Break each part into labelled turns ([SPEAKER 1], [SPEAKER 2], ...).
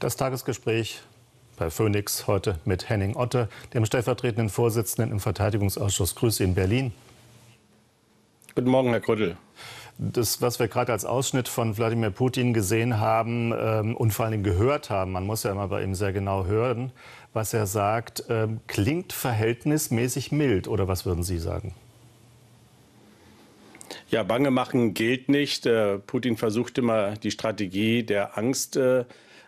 [SPEAKER 1] Das Tagesgespräch bei Phoenix heute mit Henning Otte, dem stellvertretenden Vorsitzenden im Verteidigungsausschuss. Grüße in Berlin. Guten Morgen, Herr Krödel. Das, was wir gerade als Ausschnitt von Wladimir Putin gesehen haben ähm, und vor allem gehört haben, man muss ja immer bei ihm sehr genau hören, was er sagt, ähm, klingt verhältnismäßig mild. Oder was würden Sie sagen?
[SPEAKER 2] Ja, Bange machen gilt nicht. Äh, Putin versucht immer die Strategie der Angst äh,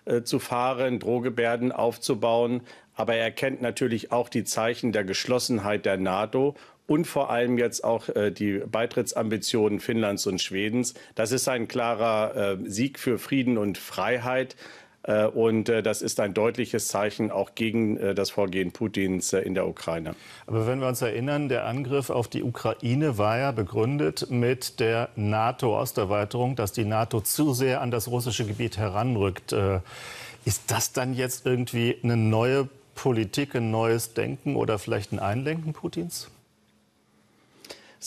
[SPEAKER 2] äh, zu fahren, Drohgebärden aufzubauen. Aber er kennt natürlich auch die Zeichen der Geschlossenheit der NATO und vor allem jetzt auch äh, die Beitrittsambitionen Finnlands und Schwedens. Das ist ein klarer äh, Sieg für Frieden und Freiheit. Äh, und äh, das ist ein deutliches Zeichen auch gegen äh, das Vorgehen Putins in der Ukraine.
[SPEAKER 1] Aber wenn wir uns erinnern, der Angriff auf die Ukraine war ja begründet mit der NATO-Osterweiterung, dass die NATO zu sehr an das russische Gebiet heranrückt. Ist das dann jetzt irgendwie eine neue Politik, ein neues Denken oder vielleicht ein Einlenken Putins?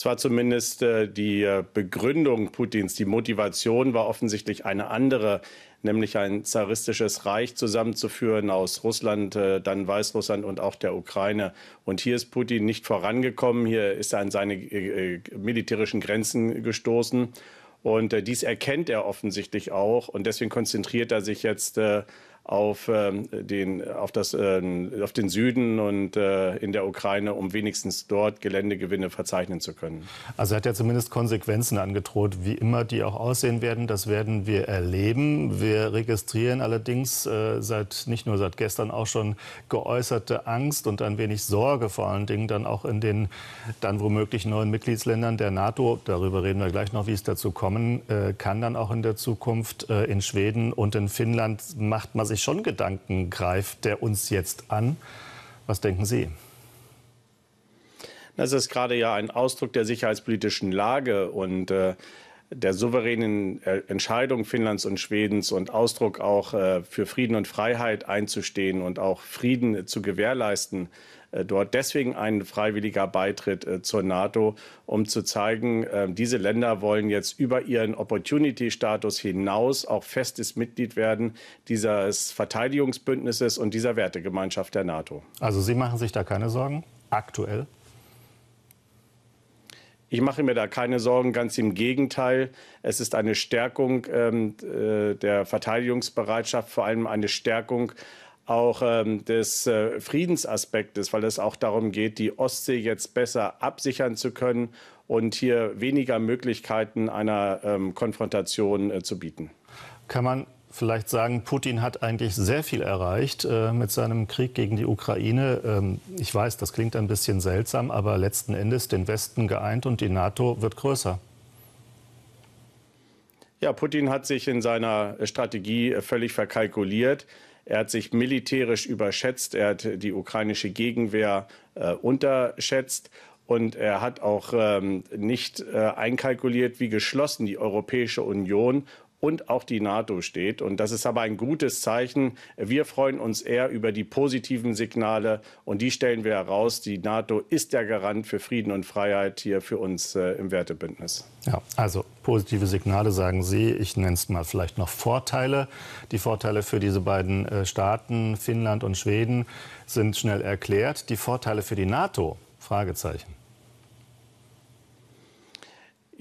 [SPEAKER 1] Es war
[SPEAKER 2] zumindest äh, die äh, Begründung Putins, die Motivation war offensichtlich eine andere, nämlich ein zaristisches Reich zusammenzuführen aus Russland, äh, dann Weißrussland und auch der Ukraine. Und hier ist Putin nicht vorangekommen, hier ist er an seine militärischen Grenzen gestoßen. Und dies erkennt er offensichtlich auch. Und deswegen konzentriert er sich jetzt auf, ähm, den, auf, das, ähm, auf den Süden und äh, in der Ukraine, um wenigstens dort Geländegewinne verzeichnen zu können.
[SPEAKER 1] Also hat ja zumindest Konsequenzen angedroht, wie immer die auch aussehen werden. Das werden wir erleben. Wir registrieren allerdings äh, seit nicht nur seit gestern auch schon geäußerte Angst und ein wenig Sorge vor allen Dingen dann auch in den dann womöglich neuen Mitgliedsländern der NATO. Darüber reden wir gleich noch, wie es dazu kommen äh, kann dann auch in der Zukunft. Äh, in Schweden und in Finnland macht man sich sich schon Gedanken greift, der uns jetzt an. Was denken Sie?
[SPEAKER 2] Das ist gerade ja ein Ausdruck der sicherheitspolitischen Lage und äh, der souveränen äh, Entscheidung Finnlands und Schwedens und Ausdruck auch äh, für Frieden und Freiheit einzustehen und auch Frieden zu gewährleisten, äh, dort deswegen ein freiwilliger Beitritt zur NATO, um zu zeigen, diese Länder wollen jetzt über ihren Opportunity-Status hinaus auch festes Mitglied werden dieses Verteidigungsbündnisses und dieser Wertegemeinschaft der NATO.
[SPEAKER 1] Also Sie machen sich da keine Sorgen aktuell? Ich mache
[SPEAKER 2] mir da keine Sorgen, ganz im Gegenteil. Es ist eine Stärkung ähm, äh, der Verteidigungsbereitschaft, vor allem eine Stärkung auch ähm, des äh, Friedensaspektes, weil es auch darum geht, die Ostsee jetzt besser absichern zu können und hier weniger Möglichkeiten einer ähm, Konfrontation äh, zu bieten.
[SPEAKER 1] Kann man vielleicht sagen, Putin hat eigentlich sehr viel erreicht äh, mit seinem Krieg gegen die Ukraine. Ähm, ich weiß, das klingt ein bisschen seltsam, aber letzten Endes den Westen geeint und die NATO wird größer.
[SPEAKER 2] Ja, Putin hat sich in seiner Strategie äh, völlig verkalkuliert. Er hat sich militärisch überschätzt, er hat die ukrainische Gegenwehr äh, unterschätzt und er hat auch ähm, nicht äh, einkalkuliert, wie geschlossen die Europäische Union und auch die NATO steht. Und das ist aber ein gutes Zeichen. Wir freuen uns eher über die positiven Signale und die stellen wir heraus. Die NATO ist der Garant für Frieden und Freiheit hier für uns äh, im Wertebündnis.
[SPEAKER 1] Ja, also positive Signale sagen Sie. Ich nenne es mal vielleicht noch Vorteile. Die Vorteile für diese beiden äh, Staaten, Finnland und Schweden, sind schnell erklärt. Die Vorteile für die NATO? Fragezeichen.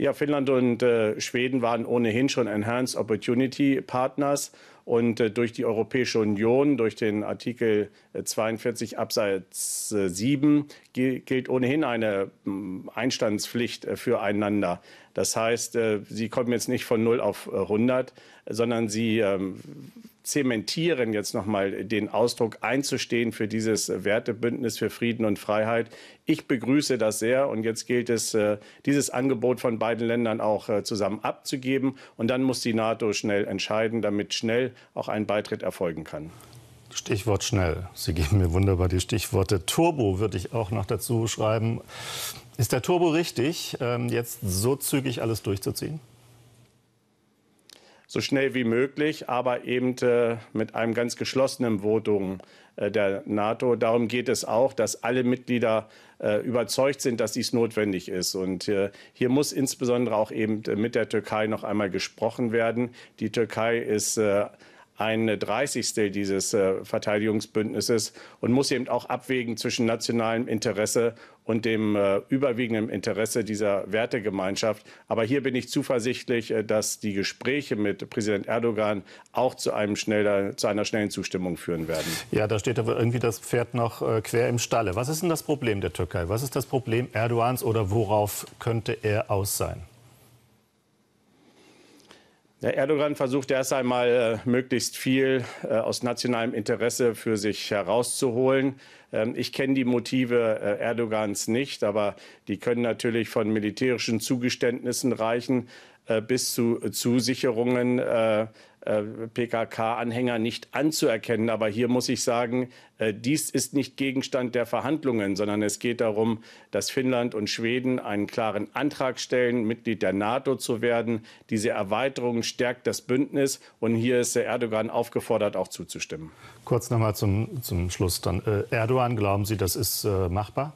[SPEAKER 2] Ja, Finnland und äh, Schweden waren ohnehin schon Enhanced Opportunity Partners und äh, durch die Europäische Union, durch den Artikel 42 äh, Absatz 7, äh, gilt ohnehin eine mm, Einstandspflicht füreinander. Das heißt, sie kommen jetzt nicht von 0 auf 100, sondern sie ähm, zementieren jetzt nochmal den Ausdruck einzustehen für dieses Wertebündnis für Frieden und Freiheit. Ich begrüße das sehr und jetzt gilt es, dieses Angebot von beiden Ländern auch zusammen abzugeben. Und dann muss die NATO schnell entscheiden, damit schnell auch ein Beitritt erfolgen kann.
[SPEAKER 1] Stichwort schnell. Sie geben mir wunderbar die Stichworte. Turbo würde ich auch noch dazu schreiben. Ist der Turbo richtig, ähm, jetzt so zügig alles durchzuziehen?
[SPEAKER 2] so schnell wie möglich, aber eben äh, mit einem ganz geschlossenen Votum äh, der NATO. Darum geht es auch, dass alle Mitglieder äh, überzeugt sind, dass dies notwendig ist. Und hier muss insbesondere auch eben mit der Türkei noch einmal gesprochen werden. Die Türkei ist ein Dreißigstel dieses äh, Verteidigungsbündnisses und muss eben auch abwägen zwischen nationalem Interesse und dem äh, überwiegenden Interesse dieser Wertegemeinschaft. Aber hier bin ich zuversichtlich, äh, dass die Gespräche mit Präsident Erdogan auch zu, einem schneller, zu einer schnellen Zustimmung führen werden.
[SPEAKER 1] Ja, da steht aber irgendwie das Pferd noch quer im Stalle. Was ist denn das Problem der Türkei? Was ist das Problem Erdogans oder worauf könnte er aus sein?
[SPEAKER 2] Der Erdogan versucht erst einmal äh, möglichst viel äh, aus nationalem Interesse für sich herauszuholen. Ähm, ich kenne die Motive äh, Erdogans nicht, aber die können natürlich von militärischen Zugeständnissen reichen, äh, bis zu Zusicherungen äh, äh, PKK-Anhänger nicht anzuerkennen. Aber hier muss ich sagen, dies ist nicht Gegenstand der Verhandlungen, sondern es geht darum, dass Finnland und Schweden einen klaren Antrag stellen, Mitglied der NATO zu werden. Diese Erweiterung stärkt das Bündnis und hier ist Erdogan aufgefordert, auch zuzustimmen.
[SPEAKER 1] Kurz nochmal zum, zum Schluss dann. Erdogan, glauben Sie, das ist machbar?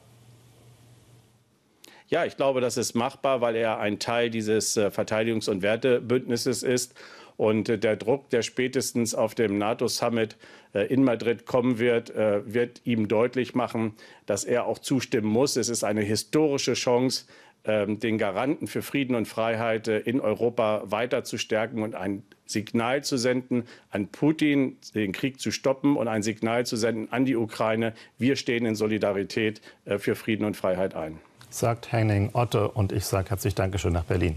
[SPEAKER 2] Ja, ich glaube, das ist machbar, weil er ein Teil dieses äh, Verteidigungs- und Wertebündnisses ist. Und äh, der Druck, der spätestens auf dem NATO-Summit äh, in Madrid kommen wird, wird ihm deutlich machen, dass er auch zustimmen muss. Es ist eine historische Chance, ähm, den Garanten für Frieden und Freiheit in Europa weiter zu stärken und ein Signal zu senden an Putin, den Krieg zu stoppen und ein Signal zu senden an die Ukraine, wir stehen in Solidarität für Frieden und Freiheit ein
[SPEAKER 1] sagt Henning Otte und ich sage herzlich Dankeschön nach Berlin.